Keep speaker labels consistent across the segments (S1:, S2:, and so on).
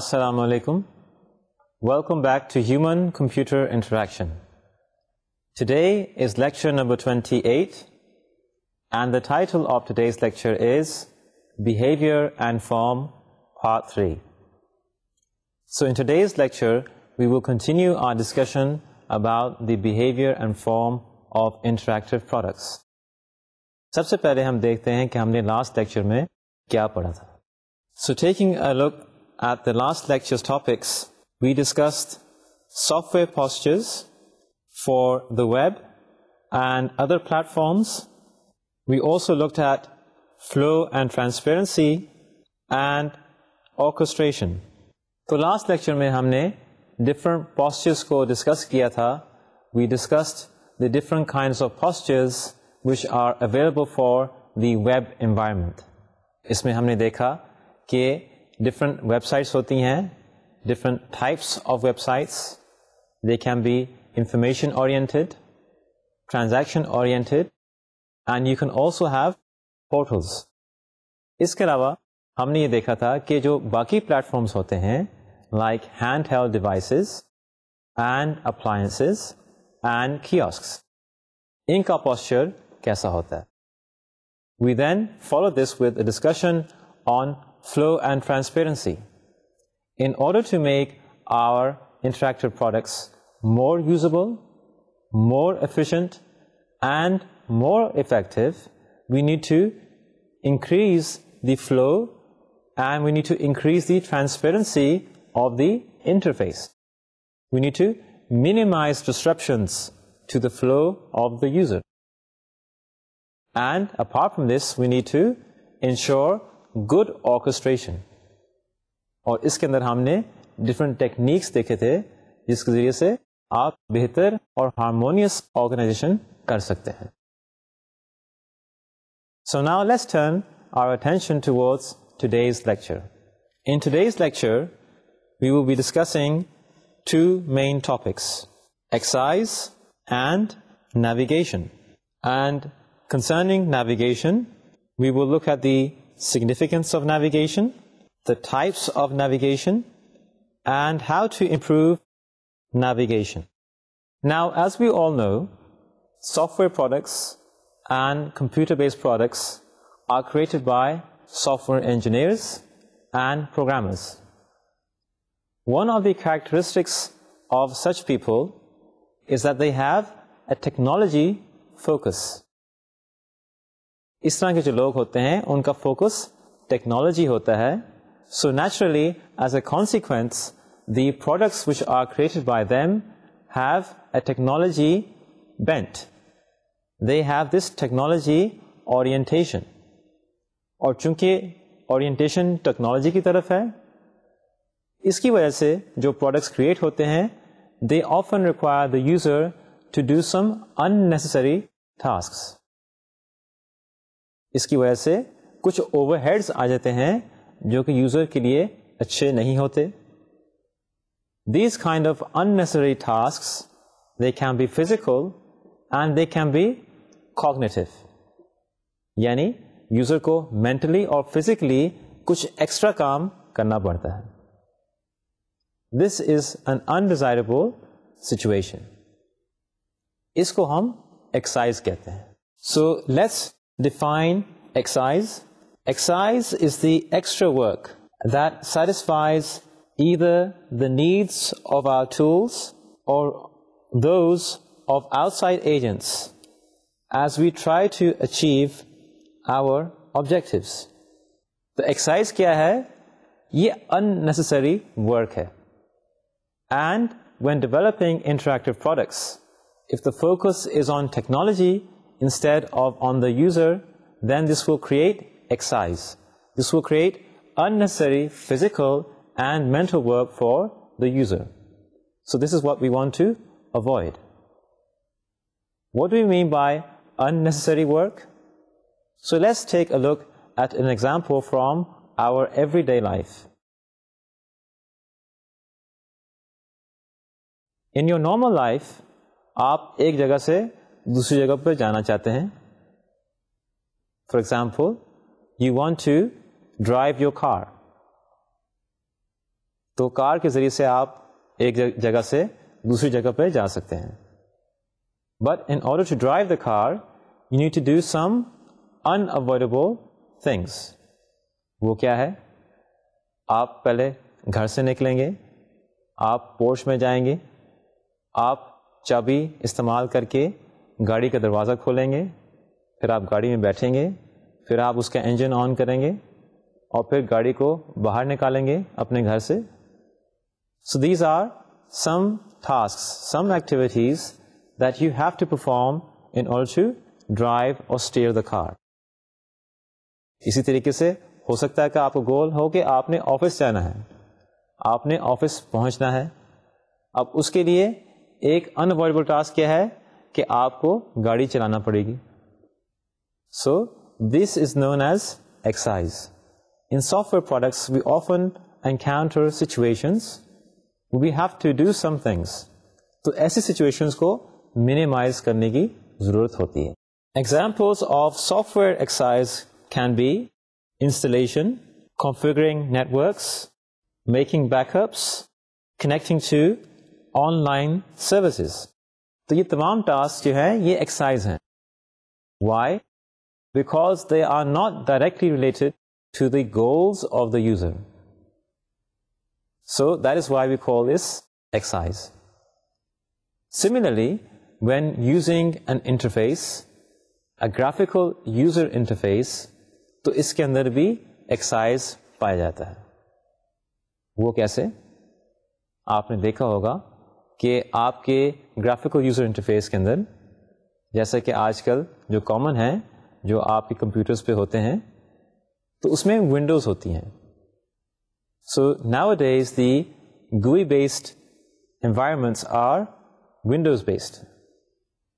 S1: Assalamu alaikum. Welcome back to Human Computer Interaction. Today is lecture number 28, and the title of today's lecture is Behavior and Form, Part 3. So, in today's lecture, we will continue our discussion about the behavior and form of interactive products. सबसे पहले हम देखते हैं कि हमने last lecture में क्या पढ़ा था So, taking a look. At the last lecture's topics, we discussed software postures for the web and other platforms. We also looked at flow and transparency and orchestration. The last lecture में हमने different postures को discuss किया था. We discussed the different kinds of postures which are available for the web environment. इसमें हमने देखा कि different websites hoti hain, different types of websites. They can be information-oriented, transaction-oriented, and you can also have portals. Iske alawa, hum ne dekha tha, ke jo baki platforms hoti hain, like handheld devices, and appliances, and kiosks. Inka posture kaisa hota We then follow this with a discussion on flow, and transparency in order to make our interactive products more usable, more efficient, and more effective, we need to increase the flow and we need to increase the transparency of the interface. We need to minimize disruptions to the flow of the user. And apart from this, we need to ensure Good orchestration, और इसके अंदर हमने different techniques देखे थे जिसके जरिए से आप बेहतर और हार्मोनियस ऑर्गेनाइजेशन कर सकते हैं So now let's turn our attention towards today's lecture. In today's lecture, we will be discussing two main topics, excise and navigation. And concerning navigation, we will look at the significance of navigation, the types of navigation, and how to improve navigation. Now, as we all know, software products and computer-based products are created by software engineers and programmers. One of the characteristics of such people is that they have a technology focus. इस तरह के जो लोग होते हैं उनका focus technology होता है so naturally as a consequence the products which are created by them have a technology bent they have this technology orientation और चूंकि ओरिएंटेशन टेक्नोलॉजी की तरफ है इसकी वजह से जो प्रोडक्ट्स क्रिएट होते हैं they often require the user to do some unnecessary task इसकी वजह से कुछ ओवरहेड्स आ जाते हैं जो कि यूज़र के लिए अच्छे नहीं होते these kind of unnecessary task they can be physical and they can be cognitive यानी यूजर को मेंटली और फिजिकली कुछ एक्स्ट्रा काम करना पड़ता है this is an undesirable situation इसको हम एक्सरसाइज कहते हैं so let's define excise. Excise is the extra work that satisfies either the needs of our tools or those of outside agents as we try to achieve our objectives. The exercise क्या है ये unnecessary work है And when developing interactive products, if the focus is on technology, instead of on the user, then this will create excise. This will create unnecessary physical and mental work for the user. So this is what we want to avoid. What do we mean by unnecessary work? So let's take a look at an example from our everyday life. In your normal life, आप एक जगह से दूसरी जगह पर जाना चाहते हैं for example you want to drive your car तो कार के जरिए से आप एक जगह से दूसरी जगह पर जा सकते हैं but in order to drive the car you need to do some unavoidable things वो क्या है आप पहले घर से निकलेंगे आप पोर्च में जाएंगे आप चाबी इस्तेमाल करके गाड़ी का दरवाज़ा खोलेंगे फिर आप गाड़ी में बैठेंगे फिर आप उसका इंजन ऑन करेंगे और फिर गाड़ी को बाहर निकालेंगे अपने घर से so these are some task some activities that you have to perform in order to drive or steer the car. इसी तरीके से हो सकता है कि आपको गोल हो कि आपने ऑफिस जाना है आपने ऑफिस पहुंचना है अब उसके लिए एक अनअवॉइडेबल टास्क क्या है कि आपको गाड़ी चलाना पड़ेगी so this is known as excise in software products we often encounter situations we have to do some things तो ऐसी सिचुएशंस को मिनिमाइज करने की जरूरत होती है examples of software excise can be installation configuring networks, making backups, connecting to online services. तो ये तमाम टास्क जो है ये एक्सरसाइज हैं why because they are not directly related to the goals of the user so that is why we call this exercise similarly when using an interface, a graphical user interface, तो इसके अंदर भी excise पाया जाता है वो कैसे आपने देखा होगा कि आपके ग्राफिकल यूज़र इंटरफेस के अंदर जैसा कि आजकल जो कॉमन है जो आपके कंप्यूटर्स पे होते हैं तो उसमें विंडोज़ होती हैं so now days the GUI based environments are windows based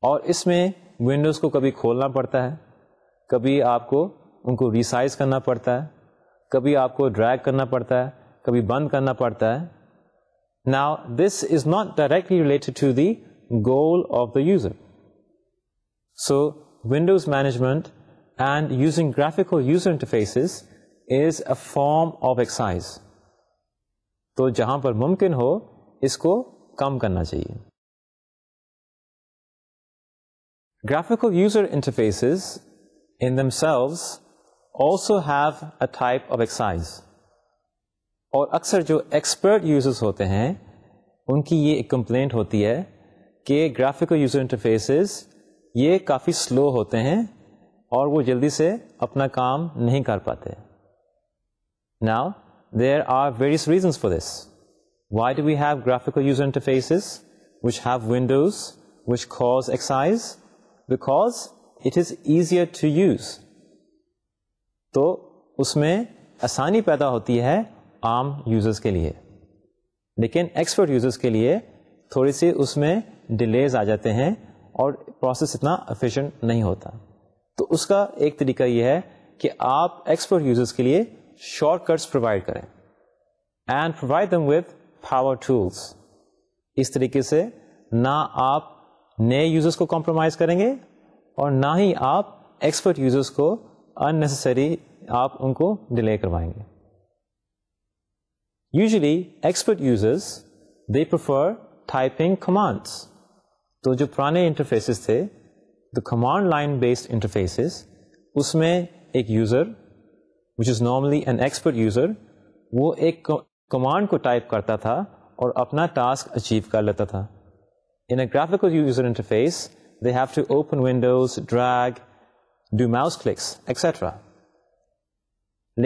S1: और इसमें विंडोज़ को कभी खोलना पड़ता है कभी आपको उनको रिसाइज करना पड़ता है कभी आपको ड्रैग करना पड़ता है कभी बंद करना पड़ता है Now, this is not directly related to the goal of the user. So, Windows management and using graphical user interfaces is a form of exercise. تو جہاں پر ممکن ہو اس کو کم کرنا چاہیے graphical user interfaces in themselves also have a type of excise और अक्सर जो एक्सपर्ट यूजर्स होते हैं उनकी ये एक कंप्लेंट होती है कि ग्राफिकल यूज़र इंटरफेसेस ये काफ़ी स्लो होते हैं और वो जल्दी से अपना काम नहीं कर पाते now there are various reasons for this why do we have graphical user interfaces which have windows which cause excise because it is easier to use तो उसमें आसानी पैदा होती है आम यूजर्स के लिए लेकिन एक्सपर्ट यूजर्स के लिए थोड़ी सी उसमें डिलेज आ जाते हैं और प्रोसेस इतना एफिशिएंट नहीं होता तो उसका एक तरीका यह है कि आप एक्सपर्ट यूजर्स के लिए शॉर्टकट्स प्रोवाइड करें and provide them with power tools इस तरीके से ना आप नए यूजर्स को कॉम्प्रोमाइज करेंगे और ना ही आप एक्सपर्ट यूजर्स को अननेसेसरी आप उनको डिले करवाएंगे Usually, expert users, they prefer typing commands. तो जो पुराने इंटरफेसेस थे the command line based interfaces उसमें एक user which is normally an expert user वो एक कमांड को टाइप करता था और अपना टास्क अचीव कर लेता था in a graphical user interface they have to open windows drag do mouse clicks etcetera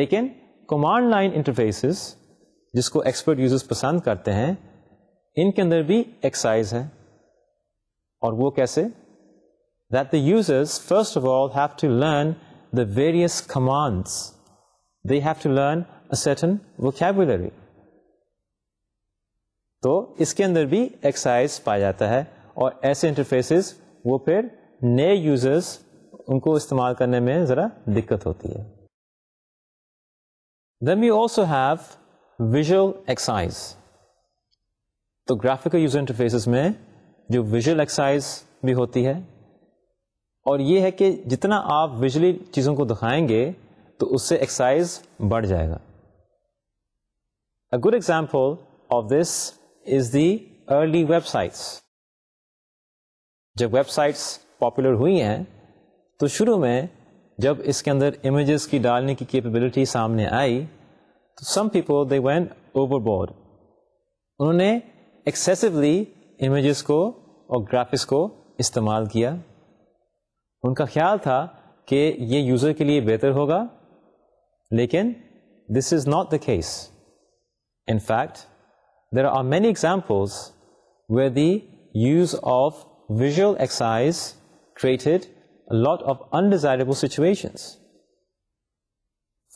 S1: लेकिन कमांड लाइन इंटरफेसेस जिसको एक्सपर्ट यूजर्स पसंद करते हैं इनके अंदर भी एक्साइज है और वो कैसे that the users first of all have to learn the various commands they have to learn a certain vocabulary तो इसके अंदर भी एक्साइज पाया जाता है और ऐसे इंटरफेसेस वो फिर नए यूजर्स उनको इस्तेमाल करने में ज़रा दिक्कत होती है then we also have visual excise तो ग्राफिकल यूजर इंटरफेसेस में जो विजुअल एक्साइज भी होती है और ये है कि जितना आप विजुअली चीज़ों को दिखाएंगे तो उससे एक्साइज बढ़ जाएगा a good example of this is the early websites जब वेबसाइट्स पॉपुलर हुई हैं तो शुरू में जब इसके अंदर इमेजेस की डालने की कैपेबिलिटी सामने आई some people they went overboard انہوں excessively images کو اور graphics کو استعمال کیا ان کا خیال تھا کہ user کے لیے بہتر ہوگا لیکن this is not the case in fact there are many examples where the use of visual excise created a lot of undesirable situations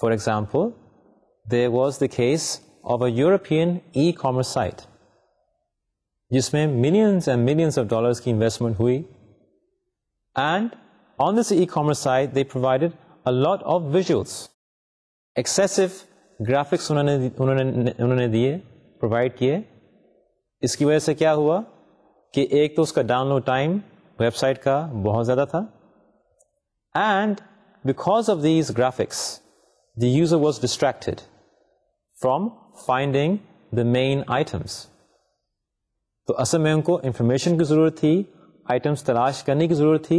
S1: for example there was the case of a European e-commerce site जिसमें millions and millions of dollars की investment हुई and on this e-commerce site they provided a lot of visuals excessive graphics उन्होंने उन्होंने उन्होंने दिए provide किए इसकी वजह से क्या हुआ कि एक तो उसका download time website का बहुत ज़्यादा था and because of these graphics, the user was distracted from finding the main items तो असल में उनको इन्फॉर्मेशन की ज़रूरत थी आइटम्स तलाश करने की ज़रूरत थी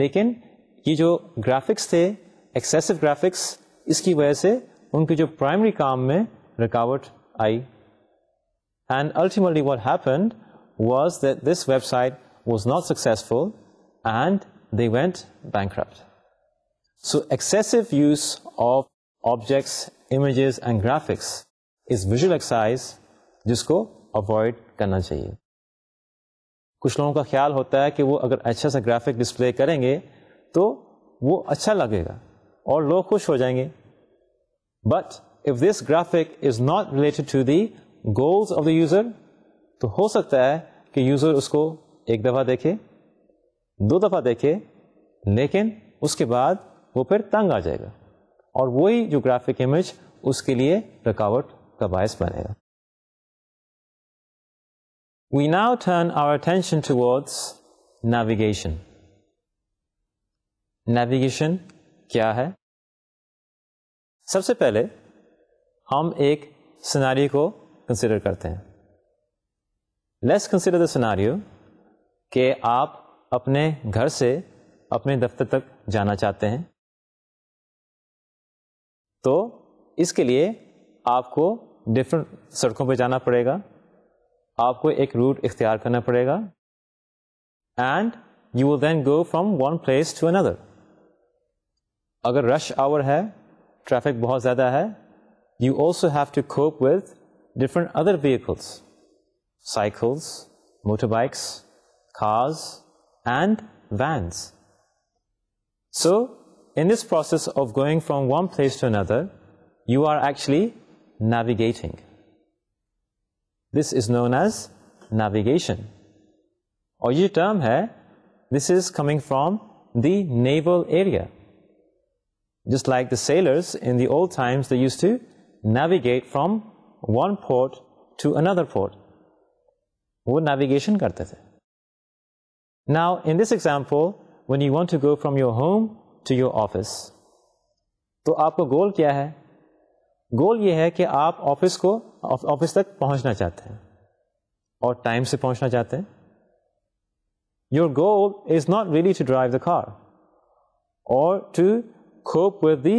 S1: लेकिन ये जो ग्राफिक्स थे एक्सेसिव ग्राफिक्स इसकी वजह से उनके जो प्राइमरी काम में रुकावट आई and ultimately what happened was that this website was not successful and they went bankrupt. So excessive use of objects images and graphics इस विजुअल एक्सरसाइज जिसको अवॉइड करना चाहिए कुछ लोगों का ख्याल होता है कि वो अगर अच्छा सा ग्राफिक डिस्प्ले करेंगे तो वो अच्छा लगेगा और लोग खुश हो जाएंगे but if this graphic is not related to the goals of the user तो हो सकता है कि यूजर उसको एक दफा देखे दो दफा देखे लेकिन उसके बाद वो फिर तंग आ जाएगा और वही जो ग्राफिक इमेज उसके लिए रुकावट का बायस बनेगा We now turn our attention towards navigation. Navigation क्या है सबसे पहले हम एक सिनारी को कंसिडर करते हैं लेट्स कंसिडर द सिनारियो कि आप अपने घर से अपने दफ्तर तक जाना चाहते हैं तो इसके लिए आपको डिफरेंट सड़कों पर जाना पड़ेगा आपको एक रूट इख्तियार करना पड़ेगा and you when go from one place to another अगर रश आवर है ट्रैफिक बहुत ज़्यादा है you also have to cope with different other vehicles cycles motorbikes cars and vans so in this process of going from one place to another, you are actually navigating. This is known as navigation. Or ये term है, this is coming from the naval area. Just like the sailors in the old times, they used to navigate from one port to another port. वो navigation करते थे. Now, in this example, when you want to go from your home to your office तो आपका गोल क्या है गोल ये है कि आप ऑफिस को ऑफिस तक पहुंचना चाहते हैं और टाइम से पहुंचना चाहते हैं your goal is not really to drive the car और to cope with the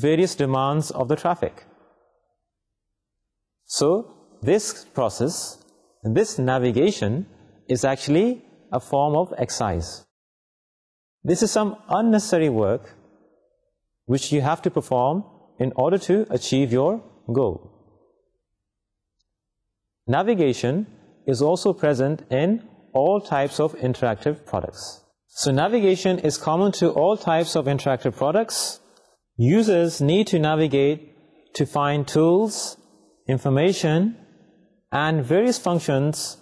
S1: various demands of the traffic. So, this process, this navigation is actually a form of exercise. This is some unnecessary work which you have to perform in order to achieve your goal. Navigation is also present in all types of interactive products. So navigation is common to all types of interactive products. Users need to navigate to find tools, information, and various functions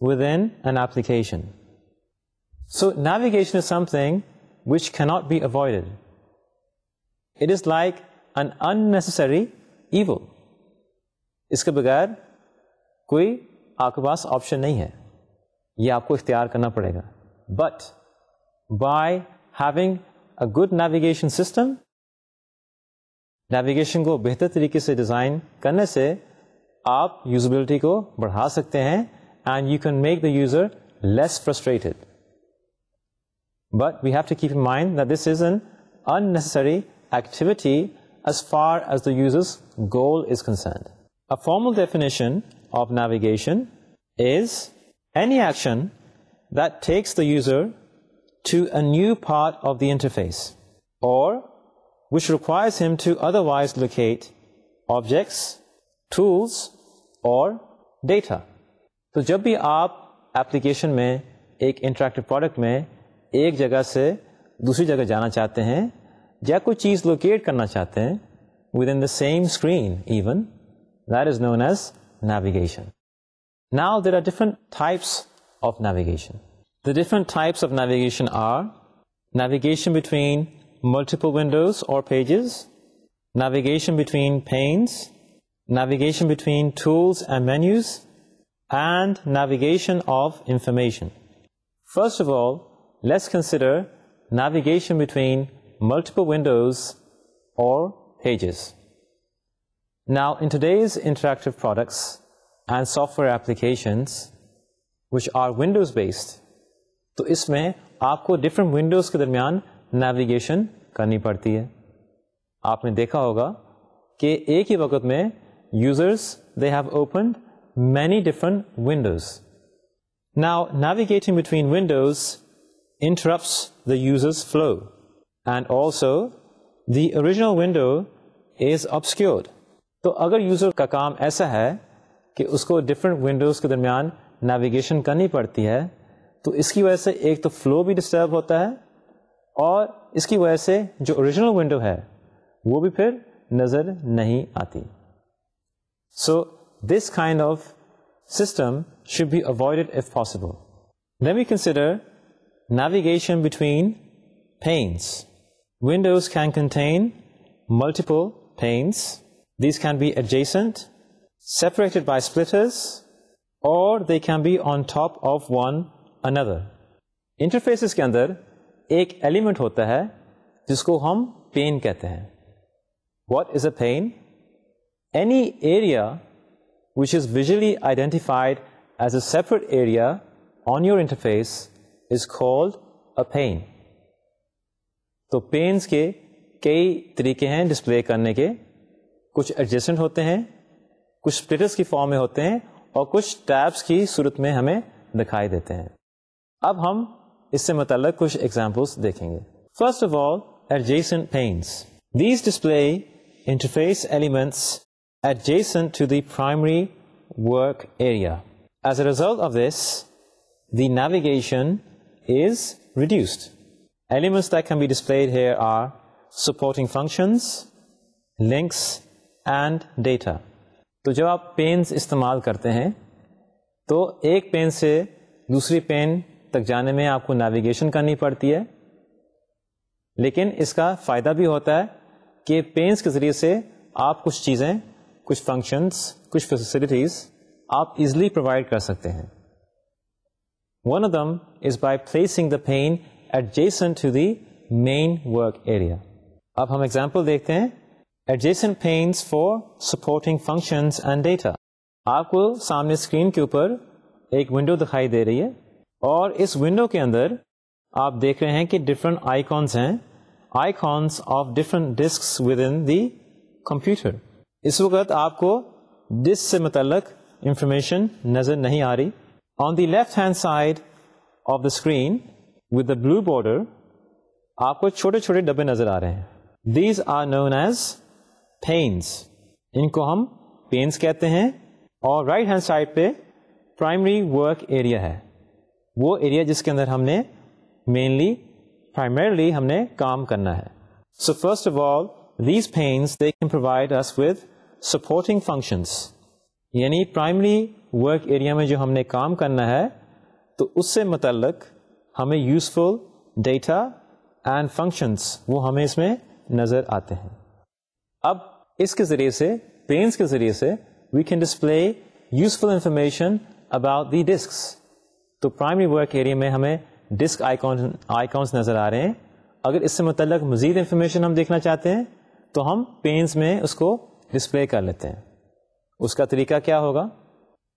S1: within an application. So navigation is something which cannot be avoided. It is like an unnecessary evil. Iska bagaar koi aakabas option nahi hai. Ya aapko ikhtiar karna padega. But by having a good navigation system, navigation ko behter tariqe se design karne se aap usability ko badha sakte hain and you can make the user less frustrated. But we have to keep in mind that this is an unnecessary activity as far as the user's goal is concerned. A formal definition of navigation is any action that takes the user to a new part of the interface or which requires him to otherwise locate objects, tools or data. So, जब भी आप application में एक interactive product में एक जगह से दूसरी जगह जाना चाहते हैं या कोई चीज़ लोकेट करना चाहते हैं within the same screen even that is navigation. Now there are different types of navigation. The different types of navigation are navigation between multiple windows or pages, navigation between panes, navigation between tools and menus, and navigation of information. First of all, let's consider navigation between multiple windows or pages. Now, in today's interactive products and software applications, which are Windows-based, तो इसमें आपको different windows के दरमियान navigation करनी पड़ती है आपने देखा होगा कि एक ही वक्त में users they have opened many different windows. Now, navigating between windows interrupts the user's flow. And also, the original window is obscured. So, अगर user का काम ऐसा है कि उसको डिफरेंट विंडोज़ के दरमियान नेविगेशन करनी पड़ती है तो इसकी वजह से एक तो फ्लो भी डिस्टर्ब होता है और इसकी वजह से जो ओरिजिनल विंडो है वो भी फिर नज़र नहीं आती so this system should be avoided if possible. Then we consider navigation between panes. Windows can contain multiple panes. These can be adjacent, separated by splitters, or they can be on top of one another. Interfaces کے اندر ایک element ہوتا ہے جس کو pane کہتے ہیں. What is a pane? Any area which is visually identified as a separate area on your interface is called a pane तो panes के कई तरीके हैं डिस्प्ले करने के कुछ एडजस्टेंट होते हैं कुछ स्प्लिटर्स की फॉर्म में होते हैं और कुछ टैब्स की सूरत में हमें दिखाई देते हैं अब हम इससे मतलब कुछ एग्जाम्पल्स देखेंगे first of all adjacent panes these display interface elements adjacent to the primary work area. As a result of this, the navigation is reduced. Elements that can be displayed here are supporting functions, links and data. तो जब आप pens इस्तेमाल करते हैं तो एक pen से दूसरी पेन तक जाने में आपको नेविगेशन करनी पड़ती है लेकिन इसका फ़ायदा भी होता है कि पेन्स के ज़रिए से आप कुछ चीज़ें कुछ फंक्शंस कुछ फैसिलिटीज़ आप इजली प्रोवाइड कर सकते हैं One of them is by placing the pane adjacent to the main work area. Ab hum example dekhte hain. Adjacent panes for supporting functions and data. Aapko saamne screen ke upar ek window dikhai de rahi hai. Aur is window ke andar aap dekh rahe hain ki different icons hain. Icons of different disks within the computer. Is wakat aapko disk se matalak information nazar nahi aari. On the left-hand side of the screen, with the blue border, aapko chote-chote dubbe nazar a These are known as panes. Inko hum panes kehte hain. Aur right-hand side pe primary work area hai. Wo area jiske andar humne mainly, primarily humne kaam karna hai. So first of all, these panes, they can provide us with supporting functions. Yani primary work area में जो हमने काम करना है तो उससे मतलब हमें यूजफुल डेटा एंड फंक्शंस वो हमें इसमें नज़र आते हैं अब इसके ज़रिए से पेन्स के ज़रिए से we can display useful information about the disk तो प्राइमरी वर्क एरिया में हमें डिस्क आइकॉन आइकॉन्स नज़र आ रहे हैं अगर इससे मतलब मज़ीद इंफॉर्मेशन हम देखना चाहते हैं तो हम पेन्स में उसको डिस्प्ले कर लेते हैं उसका तरीका क्या होगा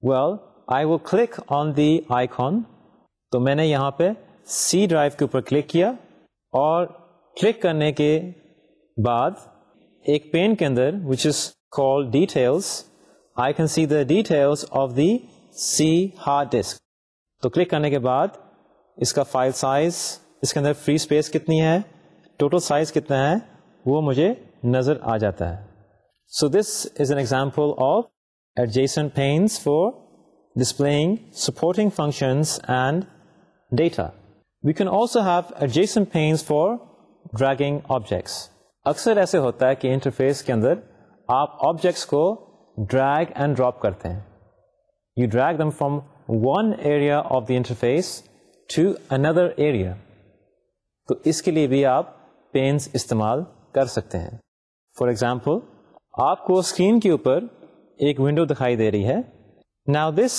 S1: वेल आई वो क्लिक ऑन दी आइकॉन तो मैंने यहाँ पे सी ड्राइव के ऊपर क्लिक किया और क्लिक करने के बाद एक पेन के अंदर which is called details I can see the details of the C hard disk तो क्लिक करने के बाद इसका फाइल साइज इसके अंदर फ्री स्पेस कितनी है टोटल साइज कितना है वो मुझे नजर आ जाता है so this is an example of adjacent panes for displaying supporting functions and data. We can also have adjacent panes for dragging objects. अक्सर ऐसे होता है कि इंटरफेस के अंदर आप ऑब्जेक्ट्स को ड्रैग एंड ड्रॉप करते हैं you drag them from one area of the interface to another area तो इसके लिए भी आप पेन्स इस्तेमाल कर सकते हैं फॉर एग्जाम्पल आपको स्क्रीन के ऊपर एक विंडो दिखाई दे रही है now this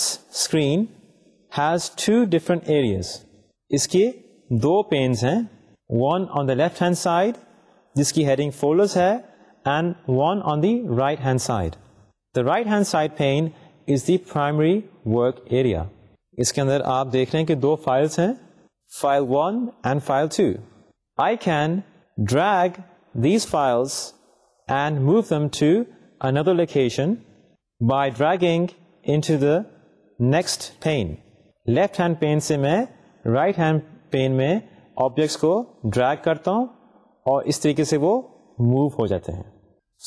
S1: screen has two different areas इसके दो पेन्स हैं one on the left hand side जिसकी हेडिंग फोल्डर्स है and one on the right hand side the right hand side pane is the primary work area इसके अंदर आप देख रहे हैं कि दो फाइल्स हैं file one and file two I can drag these files and move them to another location by dragging into the next pane. Left hand pane سے میں right hand pane میں objects کو drag کرتا ہوں اور اس طریقے سے وہ move ہو جاتے ہیں.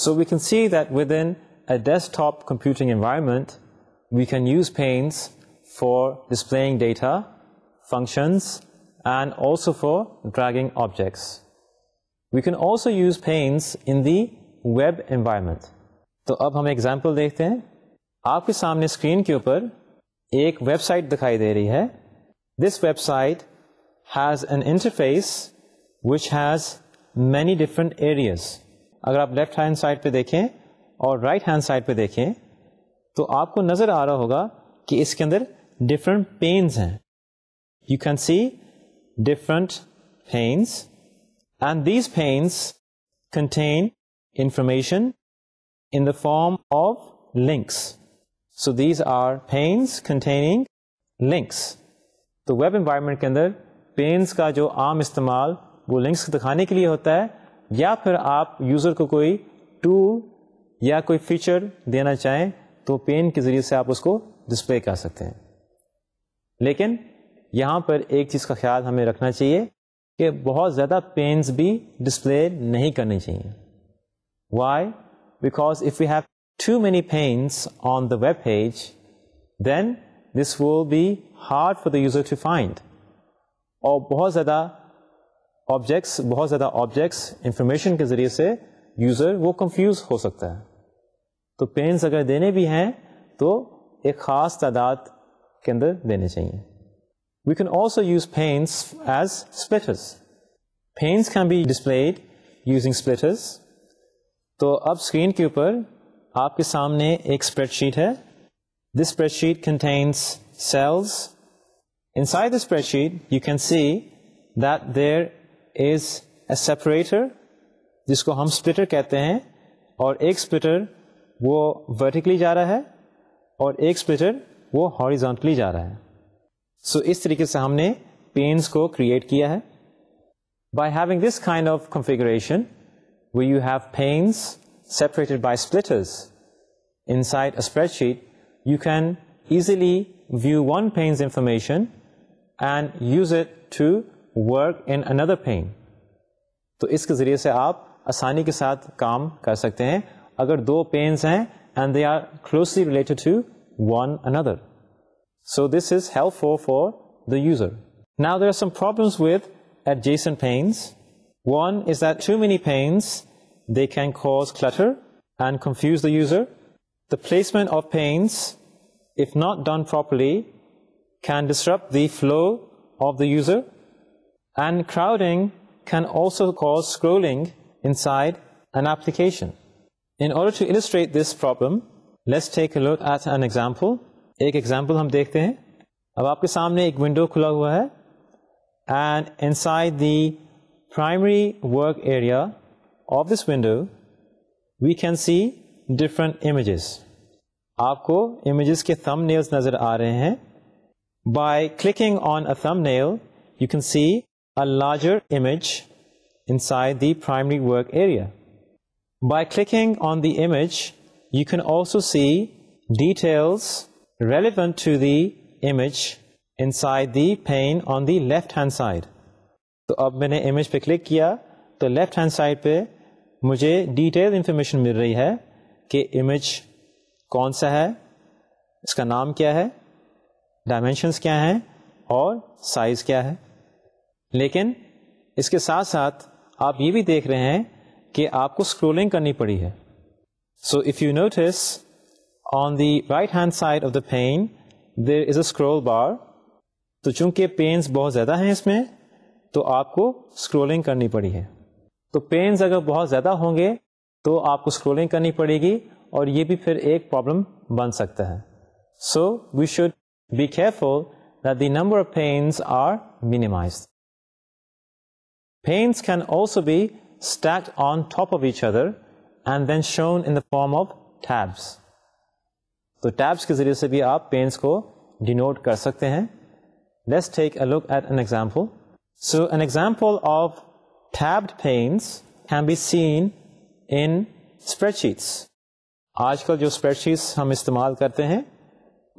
S1: So we can see that within a desktop computing environment we can use panes for displaying data, functions and also for dragging objects. We can also use panes in the web environment. तो अब हम example देखते हैं आपके सामने screen के ऊपर एक वेबसाइट दिखाई दे रही है this website has an interface which has many different areas अगर आप लेफ्ट हैंड साइड पे देखें और राइट हैंड साइड पे देखें तो आपको नजर आ रहा होगा कि इसके अंदर डिफरेंट पेन्स हैं you can see different panes and these panes contain information in the form of links. So these are panes containing links. तो वेब environment के अंदर पेन्स का जो आम इस्तेमाल वो लिंक्स दिखाने के लिए होता है या फिर आप यूज़र को कोई टूल या कोई फीचर देना चाहें तो पेन के ज़रिए से आप उसको डिस्प्ले कर सकते हैं लेकिन यहाँ पर एक चीज़ का ख्याल हमें रखना चाहिए कि बहुत ज़्यादा पेन्स भी डिस्प्ले नहीं करने चाहिए why because if we have too many panes on the web page, then this will be hard for the user to find. Or بہت زیادہ objects, بہت زیادہ objects, information کے ذریعے سے user وہ confused ہو سکتا ہے. تو panes اگر دینے بھی ہیں, تو ایک خاص تعداد کے اندر دینے We can also use panes as splitters. Panes can be displayed using splitters. तो अब स्क्रीन के ऊपर आपके सामने एक स्प्रेडशीट है this spreadsheet contains cells Inside the spreadsheet, you can see that there is a separator, जिसको हम splitter कहते हैं और एक splitter वो vertically जा रहा है और एक splitter वो horizontally जा रहा है सो so, इस तरीके से हमने पेन्स को क्रिएट किया है by having this kind of configuration where you have panes separated by splitters inside a spreadsheet, you can easily view one pane's information and use it to work in another pane. So, इसके ज़रिए से आप आसानी के साथ there are सकते हैं अगर दो पेन्स हैं and they are closely related to one another so this is helpful for the user now there adjacent panes. One is that too many panes they can cause clutter and confuse the user. The placement of panes, if not done properly, can disrupt the flow of the user. And crowding can also cause scrolling inside an application. In order to illustrate this problem, let's take a look at an example. एक example हम देखते हैं अब आपके सामने एक window खुला हुआ है and inside the primary work area of this window, we can see different images. आपको images के thumbnails नजर आ रहे हैं. By clicking on a thumbnail, you can see a larger image inside the primary work area. By clicking on the image, you can also see details relevant to the image inside the pane on the left hand side. तो अब मैंने image पे click किया तो left hand side पे मुझे detail information मिल रही है कि इमेज कौन सा है इसका नाम क्या है डायमेंशंस क्या हैं और साइज़ क्या है लेकिन इसके साथ साथ आप ये भी देख रहे हैं कि आपको स्क्रोलिंग करनी पड़ी है so if you notice on the right hand side of the pane there is a scroll bar तो चूंकि पेन्स बहुत ज़्यादा हैं इसमें तो आपको स्क्रोलिंग करनी पड़ी है तो पेन्स अगर बहुत ज़्यादा होंगे तो आपको स्क्रोलिंग करनी पड़ेगी और ये भी फिर एक प्रॉब्लम बन सकता है so we should be careful that the number of pains are minimized. Pains can also be stacked on top of each other and then shown in the form of tabs. So tabs के जरिए से भी आप panes denote कर सकत हैं. Let's take a look at an example. So an example of tabbed panes can be seen in spreadsheets. आजकल जो spreadsheets हम इस्तेमाल करते हैं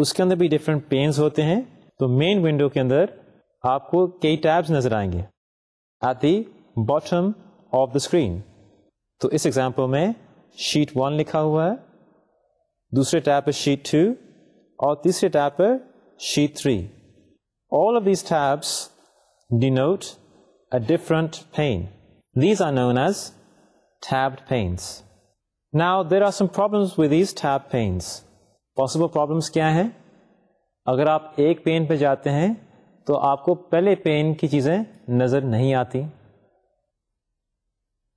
S1: उसके अंदर भी different panes होते हैं तो main window के अंदर आपको कई tabs नजर आएंगे at the bottom of the screen. तो इस example में sheet वन लिखा हुआ है दूसरे टैब पर sheet टू और तीसरे टैब पर sheet three All of these tabs denote a different pane. These are known as tabbed panes. Now, there are some problems with these tabbed panes. Possible problems kya hain? Agar aap ek pane pe jate hain, to aapko pehle pane ki cheezein nazar nahi aati.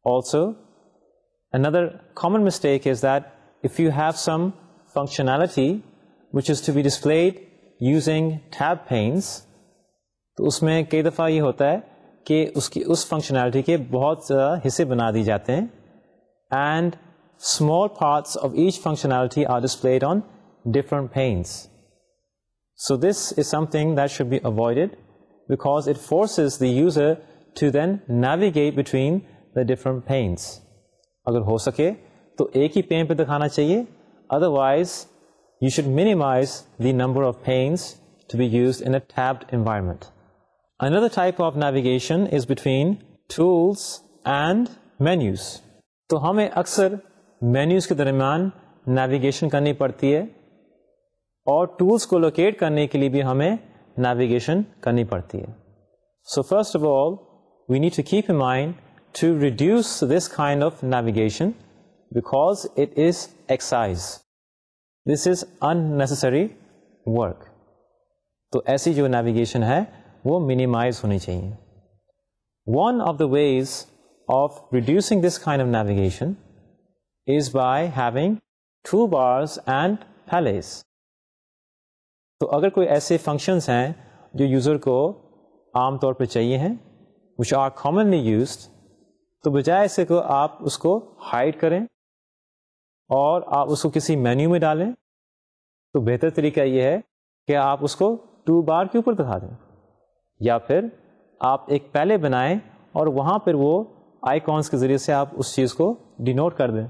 S1: Also, another common mistake is that if you have some functionality which is to be displayed using tab panes, to us mein kei dafa ye hota के उसकी उस functionality के बहुत हिस्से बना दिए जाते हैं and small parts of each functionality are displayed on different panes so this is something that should be avoided because it forces the user to then navigate between the different panes अगर हो सके to be used in a tabbed environment. Another type of navigation is between tools and menus. So, हमें अक्सर menus के दरमियान navigation करनी पड़ती है और tools को locate करने के लिए भी हमें navigation करनी पड़ती है So first of all, we need to keep in mind to reduce this kind of navigation because it is excise. This is unnecessary work. तो ऐसी जो navigation है वो मिनिमाइज होनी चाहिए one of the ways of reducing this kind of navigation is by having two bars and palettes तो अगर कोई ऐसे फंक्शंस हैं जो यूज़र को आमतौर पर चाहिए हैं विच आर कॉमनली यूज तो बजाय इसके को आप उसको हाइड करें और आप उसको किसी मेन्यू में डालें तो बेहतर तरीका यह है कि आप उसको टू बार के ऊपर दिखा दें या फिर आप एक पहले बनाएं और वहाँ पर वो आईकॉन्स के जरिए से आप उस चीज़ को डिनोट कर दें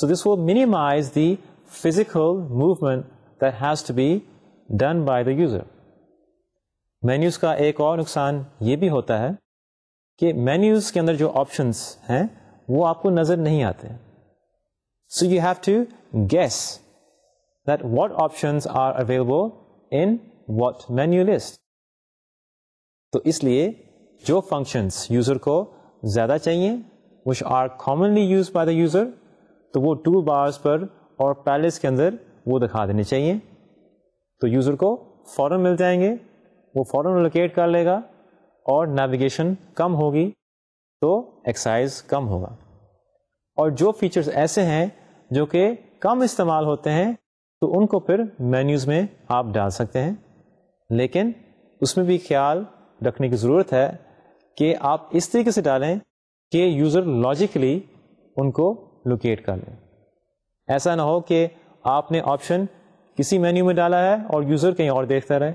S1: सो दिस वो minimise the physical movement that has to be done by the user menus का एक और नुकसान ये भी होता है कि मेन्यूज के अंदर जो ऑप्शंस हैं वो आपको नज़र नहीं आते so you have to guess that what option are available in what menu list तो इसलिए जो फंक्शंस यूज़र को ज़्यादा चाहिए which are commonly use by the user तो वो टूल बार्स पर और पैलेस के अंदर वो दिखा देने चाहिए तो यूज़र को फ़ौर मिल जाएंगे वो फ़ौर लोकेट कर लेगा और नेविगेशन कम होगी तो एक्साइज कम होगा और जो फीचर्स ऐसे हैं जो कि कम इस्तेमाल होते हैं तो उनको फिर मेन्यूज़ में आप डाल सकते हैं लेकिन उसमें भी ख्याल रखने की ज़रूरत है कि आप इस तरीके से डालें कि यूज़र लॉजिकली उनको लोकेट कर लें ऐसा ना हो कि आपने ऑप्शन किसी मेन्यू में डाला है और यूज़र कहीं और देखता रहे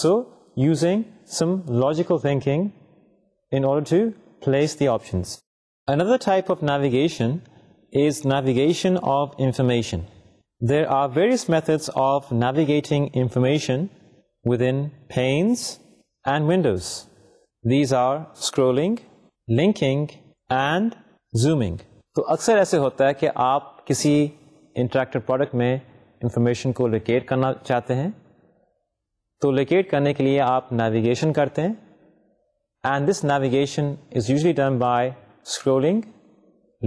S1: so using some logical thinking in order to place the options. Another type of navigation is navigation of information. There are various methods of navigating information within panes and windows. These are scrolling, linking and zooming. तो अक्सर ऐसे होता है कि आप किसी interactive product में information को लोकेट करना चाहते हैं तो लोकेट करने के लिए आप नेविगेशन करते हैं and this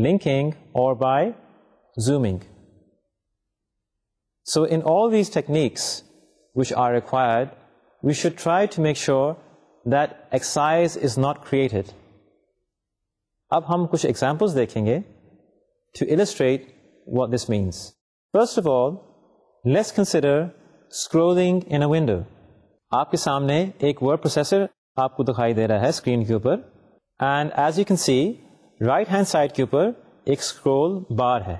S1: linking or by zooming. So in all these techniques which are required we should try to make sure that excise is not created. Ab hum kush examples dekhenge to illustrate what this means. First of all, let's consider scrolling in a window. Aapke samne ek word processor aapko dukhai de raha hai screen ke upar. And as you can see, right hand side ke upar ek scroll bar hai.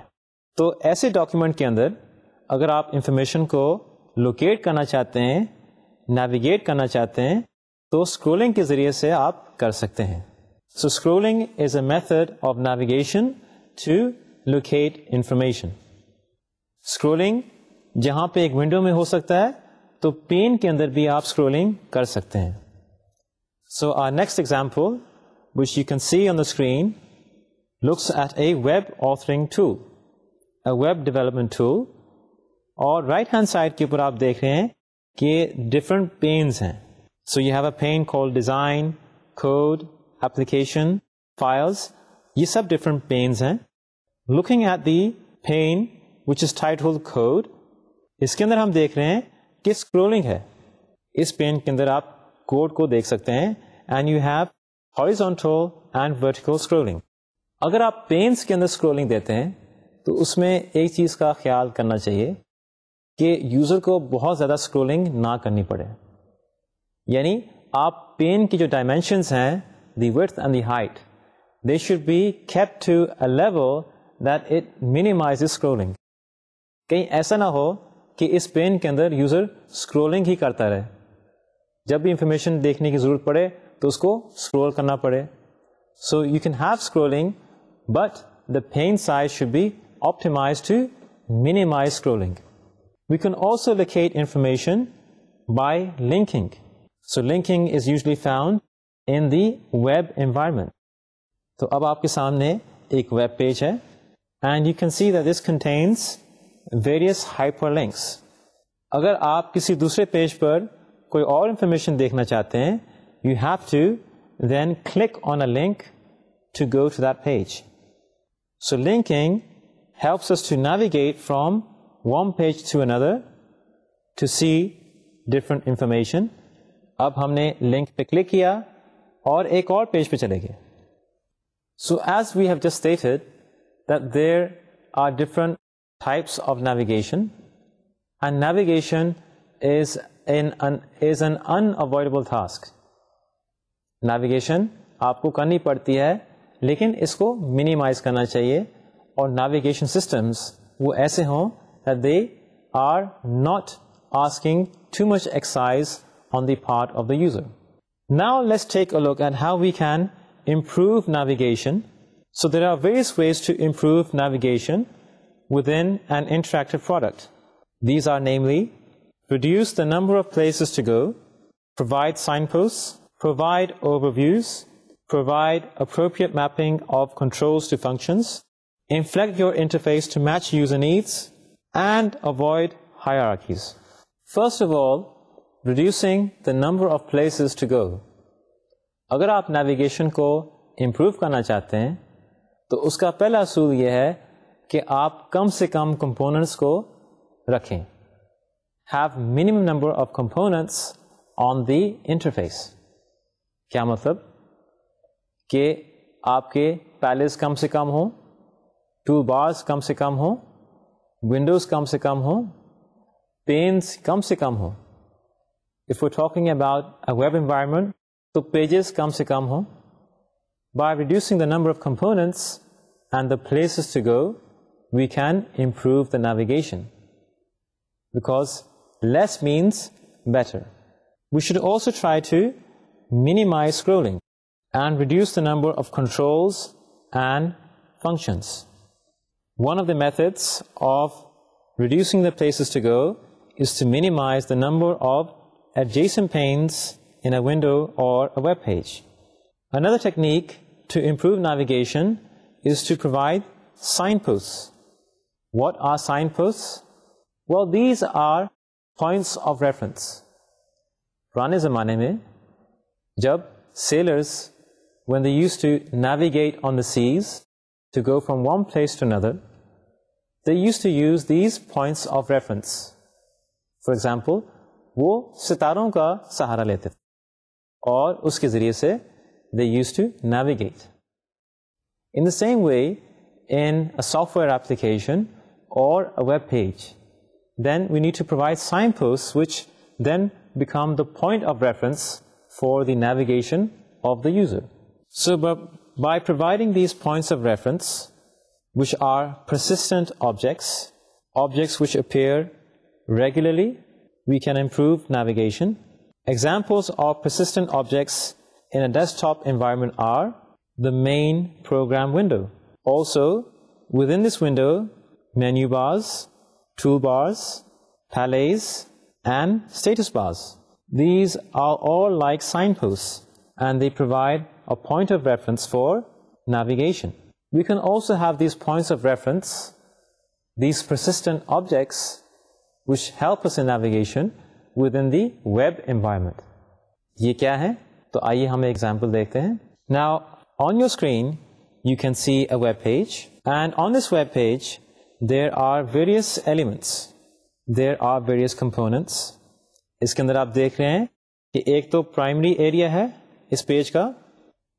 S1: Toh aise document ke andar, agar aap information ko locate karna chaatte hain, navigate करना चाहते हैं तो scrolling के ज़रिए से आप कर सकते हैं so scrolling is a method of navigation to locate information scrolling जहाँ पे एक विंडो में हो सकता है तो पेन के अंदर भी आप स्क्रोलिंग कर सकते हैं so our next example which you can see on the screen, looks at a web authoring tool, a web development tool. और राइट हैंड साइड के ऊपर आप देख रहे हैं कि डिफरेंट पेन्स हैं so you have a pane call design code application files ये सब डिफरेंट पेन्स हैं looking at the pane which is title code इसके अंदर हम देख रहे हैं कि स्क्रोलिंग है इस पेन के अंदर आप कोड को देख सकते हैं and you have horizontal and vertical scrolling अगर आप पेन्स के अंदर स्क्रोलिंग देते हैं तो उसमें एक चीज़ का ख्याल करना चाहिए कि यूज़र को बहुत ज़्यादा स्क्रोलिंग ना करनी पड़े यानी आप पेन की जो डायमेंशंस हैं the width and the height they should be kept to a level that it minimise scrolling कहीं ऐसा ना हो कि इस पेन के अंदर यूज़र स्क्रोलिंग ही करता रहे जब भी इंफॉर्मेशन देखने की ज़रूरत पड़े तो उसको स्क्रोल करना पड़े so you can have scrolling but the pane size should be optimise to minimise scrolling We can also locate information by linking. So linking is usually found in the web environment. So ab aapke saamne ek web page And you can see that this contains various hyperlinks. Agar aap kisi dusre page par koi aur information dekhna chaate hain, you have to then click on a link to go to that page. So linking helps us to navigate from one page to another to see different information. अब हमने link पे click किया और एक और page पे चले So as we have just stated that there are different types of navigation and navigation is an unavoidable task. Navigation आपको करनी पड़ती है लेकिन इसको मिनिमाइज करना चाहिए और नेविगेशन सिस्टम्स वो ऐसे हों that they are not asking too much exercise on the part of the user. Now let's take a look at how we can improve navigation. So there are various ways to improve navigation within an interactive product. These are namely, reduce the number of places to go, provide signposts, provide overviews, provide appropriate mapping of controls to functions, inflect your interface to match user needs, and avoid hierarchies. First of all, reducing the number of places to go. اگر آپ navigation کو improve کرنا چاہتے ہیں تو اس کا پہلا اصول یہ ہے کہ آپ کم components کو رکھیں. Have minimum number of components on the interface. کیا مطلب؟ کہ آپ کے palace کم سے کم ہوں toolbars کم سے کم ہوں Windows windows to come home, हो panes to come home. If we're talking about a web environment, तो pages कम to come home. by reducing the number of components and the places to go, we can improve the navigation. Because less means better. We should also try to minimize scrolling and reduce the number of controls and functions. One of the methods of reducing the places to go is to minimize the number of adjacent panes in a window or a web page. Another technique to improve navigation is to provide signposts. What are signposts? Well, these are points of reference. पुराने ज़माने में Job sailors, when they used to navigate on the seas, to go from one place to another, they used to use these points of reference. For example, वो सितारों का सहारा लेते थे और उसके they used to navigate. In the same way, in a software application or a web page, then we need to provide signposts which then become the point of reference for the navigation of the user. So, but by providing these points of reference, which are persistent objects, objects which appear regularly, we can improve navigation. Examples of persistent objects in a desktop environment are the main program window. Also, within this window, menu bars, toolbars, palettes, and status bars. These are all like signposts and they provide a point of reference for navigation. We can also have these points of reference, these persistent objects which help us in navigation within the web environment. ये क्या है तो आइए हम example देखते हैं Now on your screen, you can see a web page and on this web page there are various elements there are various components इसके अंदर आप देख रहे हैं कि एक तो प्राइमरी एरिया है इस पेज का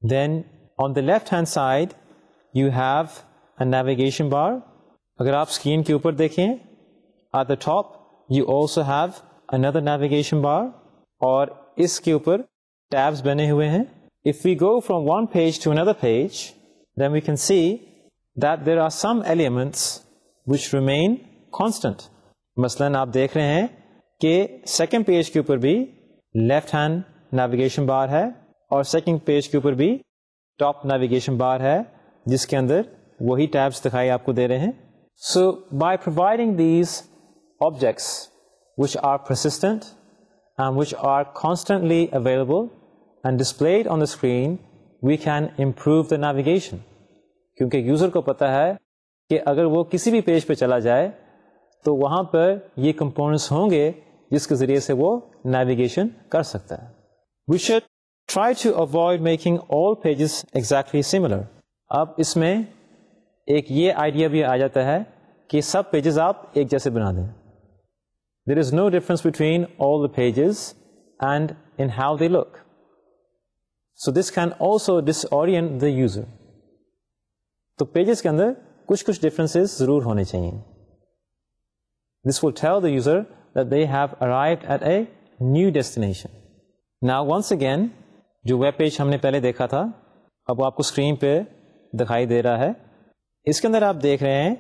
S1: then on the left hand side you have a navigation bar अगर आप स्क्रीन के ऊपर देखें at the top you also have another navigation bar और इसके ऊपर टैब्स बने हुए हैं if we go from one page to another page then we can see that there are some elements which remain constant मसलन आप देख रहे हैं कि सेकेंड पेज के ऊपर भी लेफ्ट हैंड नेविगेशन बार है और सेकंड पेज के ऊपर भी टॉप नेविगेशन बार है जिसके अंदर वही टैब्स दिखाई आपको दे रहे हैं so by providing these objects which are persistent and which are constantly available and displayed on the screen we can improve the navigation क्योंकि यूजर को पता है कि अगर वो किसी भी पेज पे चला जाए तो वहाँ पर ये कंपोनेंट्स होंगे जिसके ज़रिए से वो नेविगेशन कर सकता है we should try to avoid making all pages exactly similar अब इसमें एक ये आइडिया भी आ जाता है कि सब पेजेस आप एक जैसे बना दें there is no difference between all the pages and in how they look so this can also disorient the user तो पेजेस के अंदर कुछ कुछ डिफरेंसेस जरूर होने चाहिए this will tell the user that they have arrived at a new destination now once again जो web page हमने पहले देखा था अब आपको स्क्रीन पे दिखाई दे रहा है इसके अंदर आप देख रहे हैं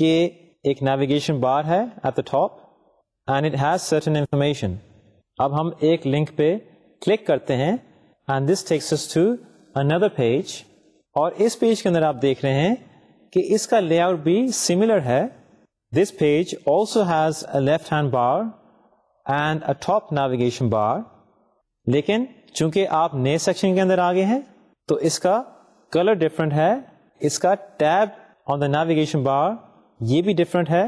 S1: कि एक नेविगेशन बार है at the top and it has certain information अब हम एक लिंक पे क्लिक करते हैं and this takes us to another page और इस पेज के अंदर आप देख रहे हैं कि इसका लेआउट भी सिमिलर है this page also has a left hand bar and a top navigation bar लेकिन चूंकि आप नए सेक्शन के अंदर आगे हैं तो इसका कलर डिफरेंट है इसका tab on the navigation bar ये भी डिफरेंट है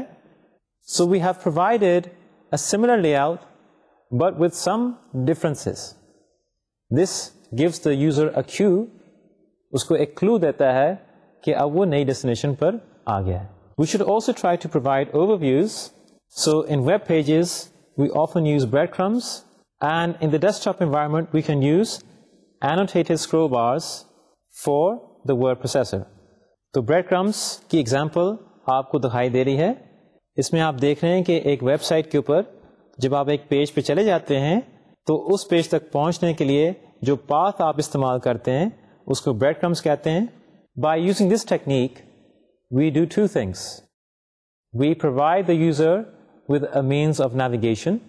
S1: so we have provided a similar layout but with some differences this gives the user a cue उसको एक क्लू देता है कि अब वो नई डेस्टिनेशन पर आ गया है we should also try to provide overviews so in web pages we often use breadcrumbs and in the desktop environment, we can use annotated scroll bars for the word processor. So breadcrumbs ki example, aapko dhukhai de rahi hai. Isme aap dekh rahe hain ke ek website ke upar, jib aap ek page pe chale jate hain, to us page tak pahunchne ke liye, jo path aap usko breadcrumbs kehte By using this technique, we do two things. We provide the user with a means of navigation,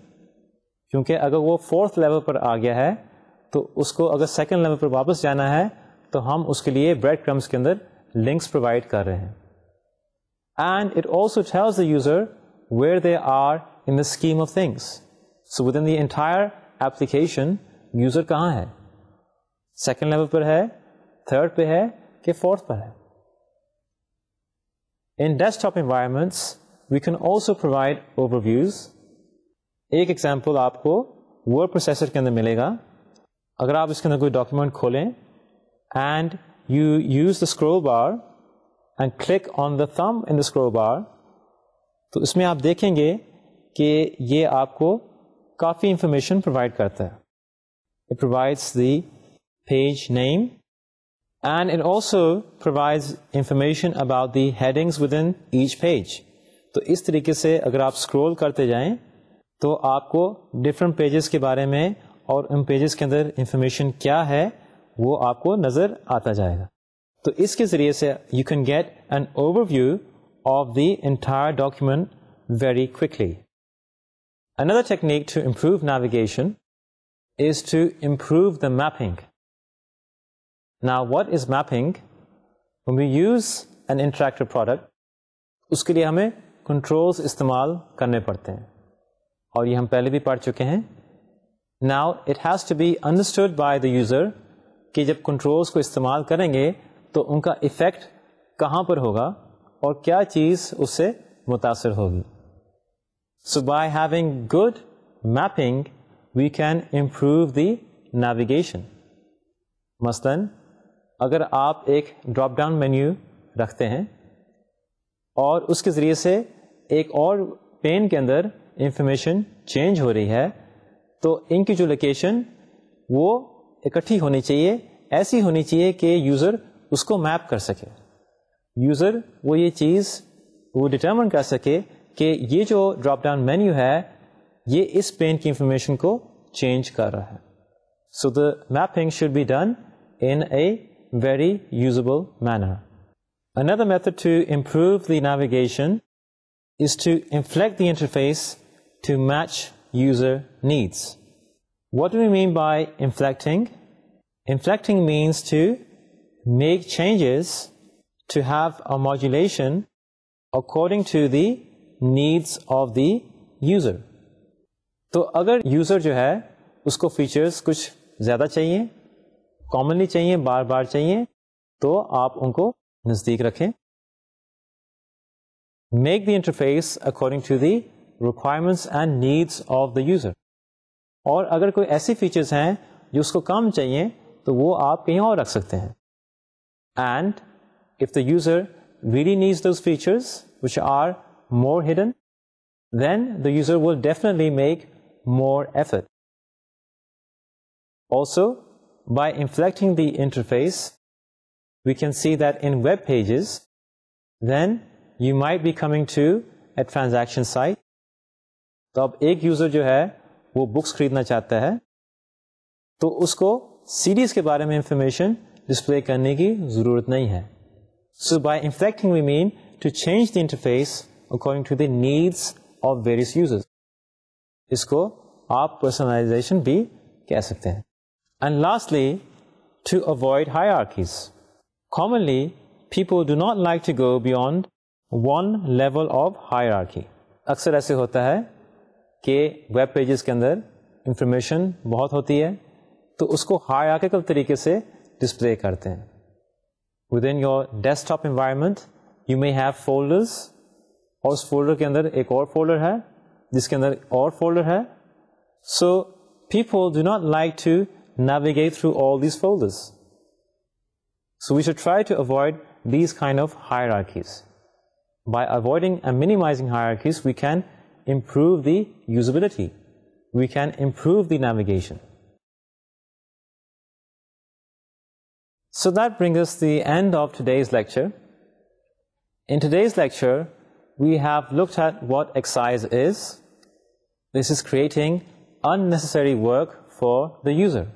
S1: क्योंकि अगर वो fourth level पर आ गया है तो उसको अगर सेकेंड लेवल पर वापस जाना है तो हम उसके लिए ब्रेड क्रम्स के अंदर लिंक्स प्रोवाइड कर रहे हैं and it also tells the user where they are in the scheme of things so within the entire application user कहाँ है सेकेंड लेवल पर है थर्ड पे है कि फोर्थ पर है In desktop environments, we can also provide overviews एक एग्जाम्पल आपको वर्ड प्रोसेसर के अंदर मिलेगा अगर आप इसके अंदर कोई डॉक्यूमेंट खोलें and you use the scroll bar and click on the thumb in the scroll bar तो इसमें आप देखेंगे कि ये आपको काफ़ी इंफॉर्मेशन प्रोवाइड करता है it provides the page name and it also provides information about the headings within each page तो इस तरीके से अगर आप स्क्रॉल करते जाएं तो आपको डिफरेंट पेजेस के बारे में और उन पेजेस के अंदर इंफॉर्मेशन क्या है वो आपको नज़र आता जाएगा तो इसके ज़रिए से you can get an overview of the entire document very quickly Another technique to improve navigation is to improve the mapping. Now, what is mapping? When we use an interactive product, उसके लिए हमें controls इस्तेमाल करने पड़ते हैं और ये हम पहले भी पढ़ चुके हैं now it has to be understood by the user कि जब कंट्रोल्स को इस्तेमाल करेंगे तो उनका इफ़ेक्ट कहाँ पर होगा और क्या चीज़ उससे मुतासर होगी so by having good mapping we can improve the navigation मसलन अगर आप एक ड्रॉप डाउन मेन्यू रखते हैं और उसके ज़रिए से एक और पेन के अंदर इंफॉर्मेशन चेंज हो रही है तो इनकी जो लोकेशन वो इकट्ठी होनी चाहिए ऐसी होनी चाहिए कि यूज़र उसको मैप कर सके यूज़र वो ये चीज़ वो डिटर्मन कर सके कि ये जो ड्रॉप डाउन मेन्यू है ये इस पेन की इंफॉर्मेशन को चेंज कर रहा है so the mapping should be done in a very usable manner Another method to improve the navigation is to inflect the interface to match user needs. What do we mean by inflecting? Inflecting means to make changes to have a modulation according to the needs of the user. तो अगर user जो है usko features कुछ ज़्यादा चाहिए commonly चाहिए बार बार चाहिए तो आप उनको नज़दीक रखें Make the interface according to the Requirements and needs of the user. Or, अगर कोई are फीचर्स हैं जो उसको कम चाहिए तो वो आप कहीं और रख सकते हैं and if really needs those features which are more hidden, then the user will definitely make more effort. Also, by inflecting the interface, we can see that in web pages, then you might be coming to a transaction site तो अब एक user जो है वो books खरीदना चाहता है तो उसको सीरीज़ के बारे में इंफॉर्मेशन डिस्प्ले करने की ज़रूरत नहीं है so by infecting we mean to change the interface according to the needs of various users इसको आप पर्सनलाइजेशन भी कह सकते हैं and lastly to avoid hierarchies commonly people do not like to go beyond one level of hierarchy अक्सर ऐसे होता है कि वेब पेजेस के अंदर इंफॉर्मेशन बहुत होती है तो उसको हायरकिकल तरीके से डिस्प्ले करते हैं within your desktop environment you may have folders और उस फोल्डर के अंदर एक और फोल्डर है जिसके अंदर और फोल्डर है so people do not like to navigate through all these folders. So we should try to avoid these kind of hierarchies. By avoiding and minimizing hierarchies, we can improve the usability. We can improve the navigation. So that brings us to the end of today's lecture. In today's lecture, we have looked at what excise is. This is creating unnecessary work for the user.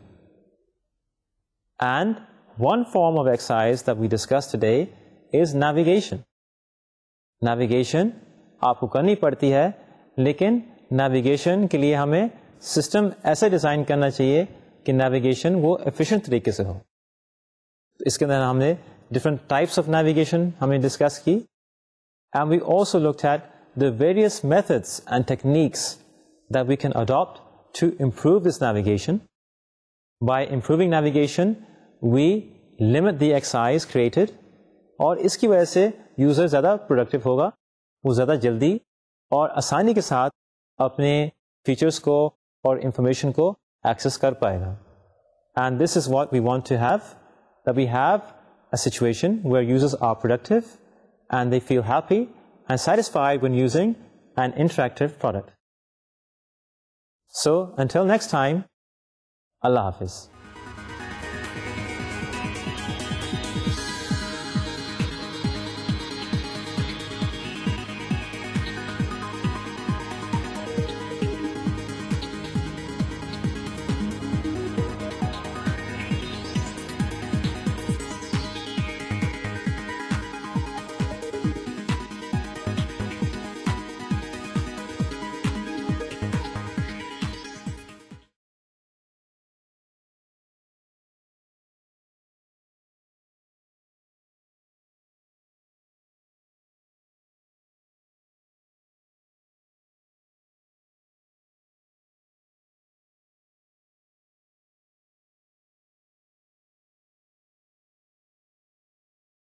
S1: And one form of excise that we discussed today is navigation. Navigation आपको करनी पड़ती है लेकिन navigation के लिए हमें system ऐसे design करना चाहिए कि नेविगेशन वो एफिशिएंट तरीके से हो तो इसके अंदर हमने डिफरेंट टाइप्स ऑफ नेविगेशन हमने डिस्कस की and we also look at the various methods and techniques that we can adopt to improve this navigation by improving navigation we limit the exercise created और इसकी वजह से user ज़्यादा productive होगा वो ज़्यादा जल्दी Or आसानी के साथ अपने फीचर्स को और इंफॉर्मेशन को एक्सेस कर पाएगा and this is what we want to have that we have a situation where users are productive and they feel happy and satisfied when using an interactive product. So, until next time, Allah Hafiz.